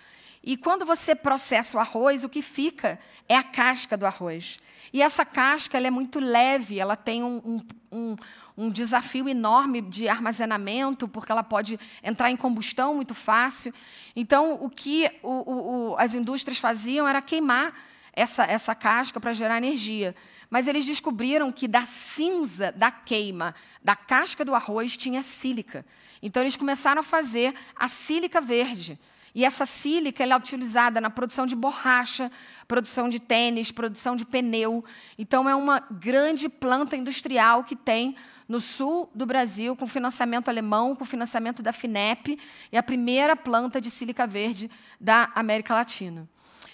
E quando você processa o arroz, o que fica é a casca do arroz. E essa casca é muito leve, ela tem um, um, um, desafio enorme de armazenamento, porque ela pode entrar em combustão muito fácil. Então, o que o, o, as indústrias faziam era queimar essa, essa casca para gerar energia. Mas eles descobriram que da cinza da queima da casca do arroz tinha sílica. Então eles começaram a fazer a sílica verde. E essa sílica é utilizada na produção de borracha, produção de tênis, produção de pneu. Então, é uma grande planta industrial que tem no sul do Brasil, com financiamento alemão, com financiamento da FINEP, e a primeira planta de sílica verde da América Latina.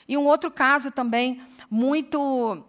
E um outro caso também muito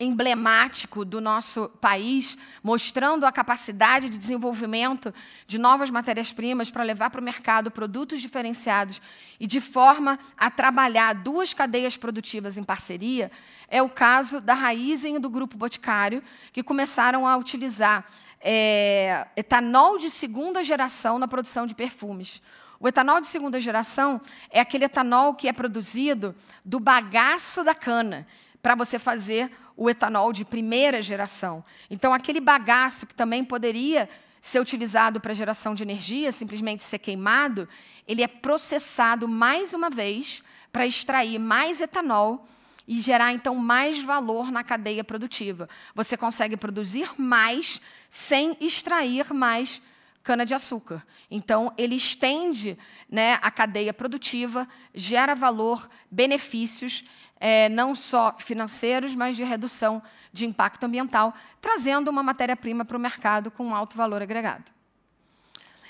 emblemático do nosso país, mostrando a capacidade de desenvolvimento de novas matérias-primas para levar para o mercado produtos diferenciados e de forma a trabalhar duas cadeias produtivas em parceria, é o caso da Raizen e do Grupo Boticário, que começaram a utilizar é, etanol de segunda geração na produção de perfumes. O etanol de segunda geração é aquele etanol que é produzido do bagaço da cana, para você fazer o etanol de primeira geração. Então, aquele bagaço que também poderia ser utilizado para geração de energia, simplesmente ser queimado, ele é processado mais uma vez para extrair mais etanol e gerar então mais valor na cadeia produtiva. Você consegue produzir mais sem extrair mais cana-de-açúcar. Então, ele estende né, a cadeia produtiva, gera valor, benefícios, é, não só financeiros, mas de redução de impacto ambiental, trazendo uma matéria-prima para o mercado com alto valor agregado.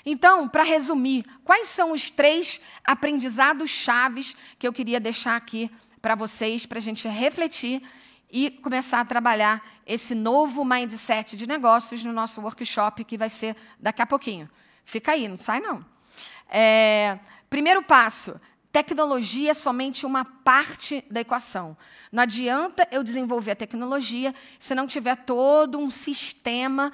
Então, para resumir, quais são os três aprendizados chaves que eu queria deixar aqui para vocês, para a gente refletir e começar a trabalhar esse novo mindset de negócios no nosso workshop, que vai ser daqui a pouquinho. Fica aí, não sai não. É, primeiro passo, tecnologia é somente uma parte da equação. Não adianta eu desenvolver a tecnologia se não tiver todo um sistema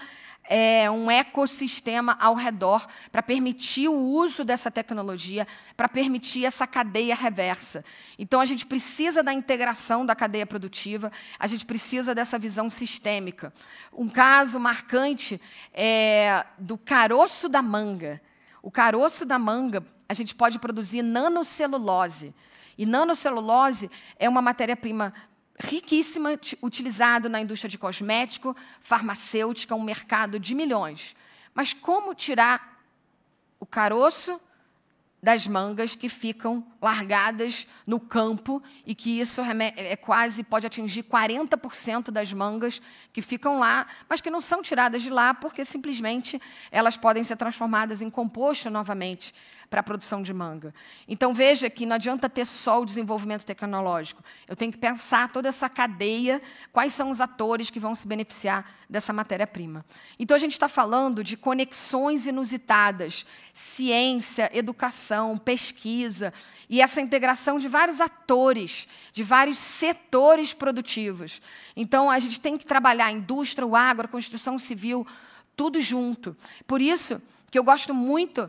é, um ecossistema ao redor para permitir o uso dessa tecnologia, para permitir essa cadeia reversa. Então, a gente precisa da integração da cadeia produtiva, a gente precisa dessa visão sistêmica. Um caso marcante é do caroço da manga. O caroço da manga, a gente pode produzir nanocelulose. E nanocelulose é uma matéria-prima riquíssima, utilizado na indústria de cosmético, farmacêutica, um mercado de milhões. Mas como tirar o caroço das mangas que ficam largadas no campo e que isso é, é quase pode atingir 40% das mangas que ficam lá, mas que não são tiradas de lá porque simplesmente elas podem ser transformadas em composto novamente para a produção de manga. Então veja que não adianta ter só o desenvolvimento tecnológico. Eu tenho que pensar toda essa cadeia, quais são os atores que vão se beneficiar dessa matéria-prima. Então a gente está falando de conexões inusitadas, ciência, educação, pesquisa e essa integração de vários atores, de vários setores produtivos. Então a gente tem que trabalhar a indústria, o agro, a construção civil, tudo junto. Por isso que eu gosto muito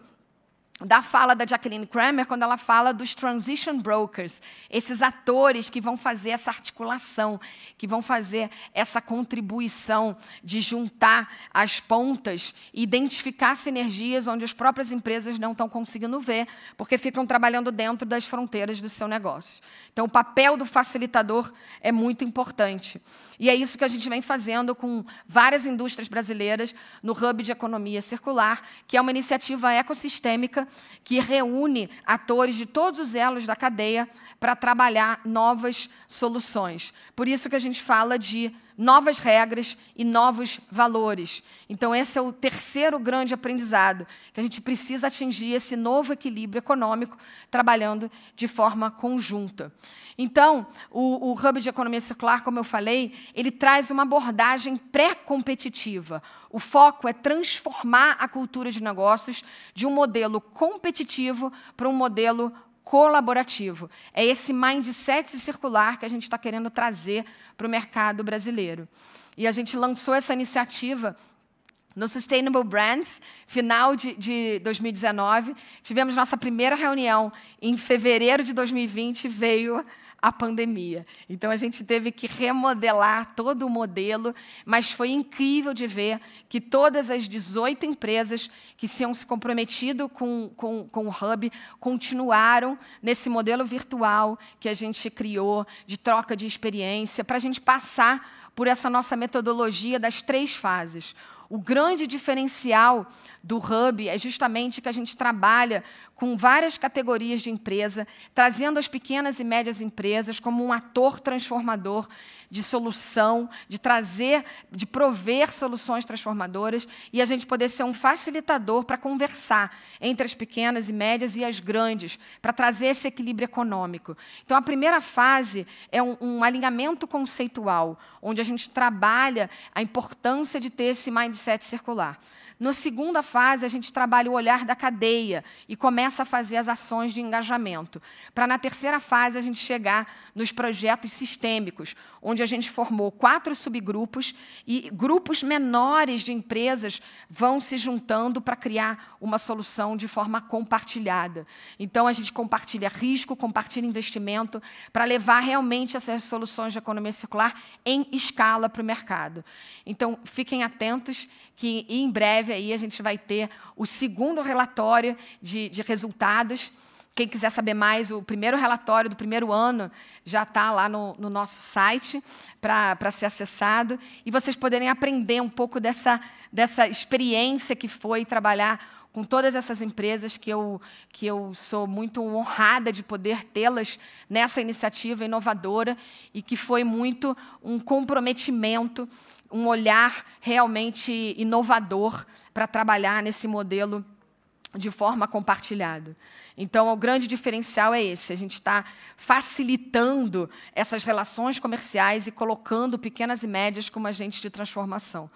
da fala da Jacqueline Kramer quando ela fala dos transition brokers, esses atores que vão fazer essa articulação, que vão fazer essa contribuição de juntar as pontas e identificar sinergias onde as próprias empresas não estão conseguindo ver, porque ficam trabalhando dentro das fronteiras do seu negócio. Então, o papel do facilitador é muito importante. E é isso que a gente vem fazendo com várias indústrias brasileiras no Hub de Economia Circular, que é uma iniciativa ecossistêmica que reúne atores de todos os elos da cadeia para trabalhar novas soluções. Por isso que a gente fala de novas regras e novos valores. Então, esse é o terceiro grande aprendizado, que a gente precisa atingir esse novo equilíbrio econômico trabalhando de forma conjunta. Então, o, o Hub de Economia Circular, como eu falei, ele traz uma abordagem pré-competitiva. O foco é transformar a cultura de negócios de um modelo competitivo para um modelo colaborativo. É esse mindset circular que a gente está querendo trazer para o mercado brasileiro. E a gente lançou essa iniciativa no Sustainable Brands, final de, de, 2019. Tivemos nossa primeira reunião em fevereiro de 2020, veio a pandemia. Então a gente teve que remodelar todo o modelo, mas foi incrível de ver que todas as 18 empresas que se tinham se comprometido com, com, com o Hub continuaram nesse modelo virtual que a gente criou, de troca de experiência, para a gente passar por essa nossa metodologia das três fases. O grande diferencial do Hub é justamente que a gente trabalha com várias categorias de empresa, trazendo as pequenas e médias empresas como um ator transformador de solução, de trazer, de prover soluções transformadoras e a gente poder ser um facilitador para conversar entre as pequenas e médias e as grandes, para trazer esse equilíbrio econômico. Então, a primeira fase é um, um alinhamento conceitual, onde a gente trabalha a importância de ter esse mindset cassete circular. Na segunda fase, a gente trabalha o olhar da cadeia e começa a fazer as ações de engajamento. Para, na terceira fase, a gente chegar nos projetos sistêmicos, onde a gente formou quatro subgrupos e grupos menores de empresas vão se juntando para criar uma solução de forma compartilhada. Então, a gente compartilha risco, compartilha investimento, para levar realmente essas soluções de economia circular em escala para o mercado. Então, fiquem atentos que em breve aí a gente vai ter o segundo relatório de, de resultados. Quem quiser saber mais, o primeiro relatório do primeiro ano já está lá no, no, nosso site para ser acessado e vocês poderem aprender um pouco dessa, dessa experiência que foi trabalhar com todas essas empresas que eu, que eu sou muito honrada de poder tê-las nessa iniciativa inovadora e que foi muito um comprometimento um olhar realmente inovador para trabalhar nesse modelo de forma compartilhada. Então, o grande diferencial é esse: a gente está facilitando essas relações comerciais e colocando pequenas e médias como agentes de transformação.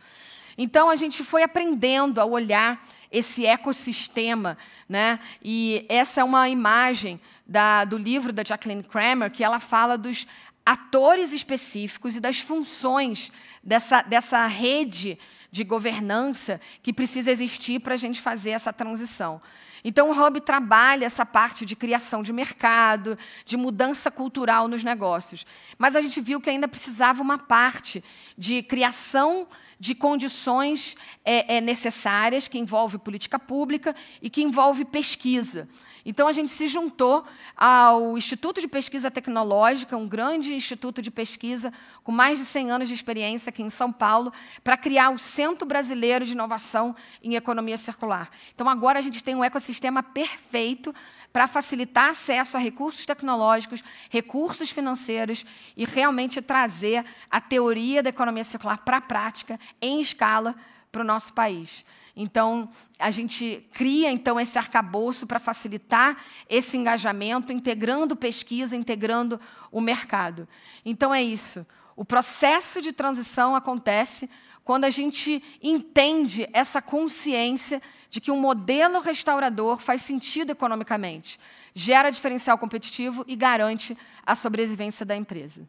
Então, a gente foi aprendendo a olhar esse ecossistema, né? E essa é uma imagem da, do livro da Jacqueline Kramer que ela fala dos atores específicos e das funções dessa, dessa rede de governança que precisa existir para a gente fazer essa transição. Então, o Hub trabalha essa parte de criação de mercado, de mudança cultural nos negócios. Mas a gente viu que ainda precisava uma parte de criação de condições é, é, necessárias, que envolve política pública e que envolve pesquisa. Então, a gente se juntou ao Instituto de Pesquisa Tecnológica, um grande instituto de pesquisa com mais de 100 anos de experiência aqui em São Paulo, para criar o Centro Brasileiro de Inovação em Economia Circular. Então, agora a gente tem um ecossistema perfeito para facilitar acesso a recursos tecnológicos, recursos financeiros e realmente trazer a teoria da economia circular para a prática em escala para o nosso país. Então, a gente cria então esse arcabouço para facilitar esse engajamento, integrando pesquisa, integrando o mercado. Então é isso. O processo de transição acontece quando a gente entende essa consciência de que um modelo restaurador faz sentido economicamente, gera diferencial competitivo e garante a sobrevivência da empresa.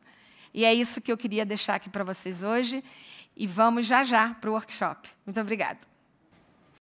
E é isso que eu queria deixar aqui para vocês hoje. E vamos já já para o workshop. Muito obrigada.